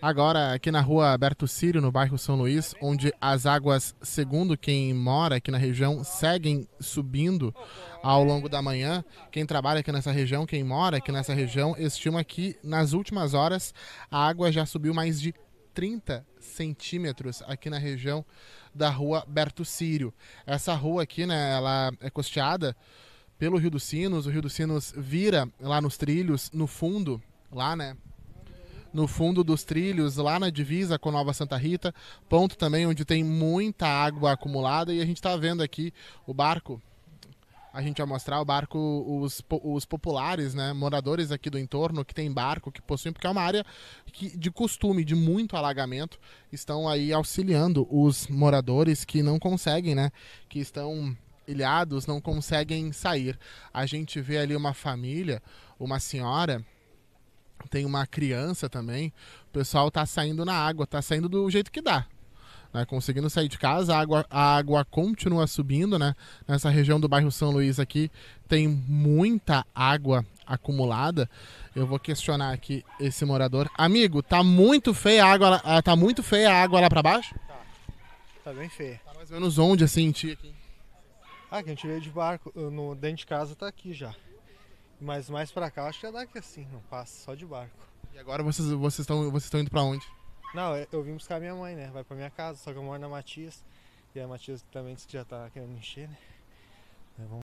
Agora, aqui na rua Berto Sírio, no bairro São Luís, onde as águas, segundo quem mora aqui na região, seguem subindo ao longo da manhã. Quem trabalha aqui nessa região, quem mora aqui nessa região, estima que nas últimas horas a água já subiu mais de 30 centímetros aqui na região da rua Berto Sírio. Essa rua aqui, né, ela é costeada pelo Rio dos Sinos, o Rio dos Sinos vira lá nos trilhos, no fundo, lá, né, no fundo dos trilhos, lá na divisa com Nova Santa Rita, ponto também onde tem muita água acumulada e a gente está vendo aqui o barco. A gente vai mostrar o barco, os, os populares, né, moradores aqui do entorno que tem barco, que possuem, porque é uma área que, de costume, de muito alagamento, estão aí auxiliando os moradores que não conseguem, né, que estão ilhados, não conseguem sair. A gente vê ali uma família, uma senhora tem uma criança também, o pessoal tá saindo na água, tá saindo do jeito que dá. Né, conseguindo sair de casa, a água, a água continua subindo, né? Nessa região do bairro São Luís aqui tem muita água acumulada. Eu vou questionar aqui esse morador. Amigo, tá muito feia a água, lá, ah, tá muito feia a água lá para baixo? Tá. Tá bem feia. Tá mais ou menos onde assim, tia aqui? Ah, que a gente veio de barco, no dentro de casa tá aqui já. Mas mais pra cá acho que já dá assim, não passa, só de barco. E agora vocês estão vocês vocês indo pra onde? Não, eu vim buscar minha mãe, né? Vai pra minha casa, só que eu moro na Matias. E a Matias também disse que já tá querendo encher, né? Então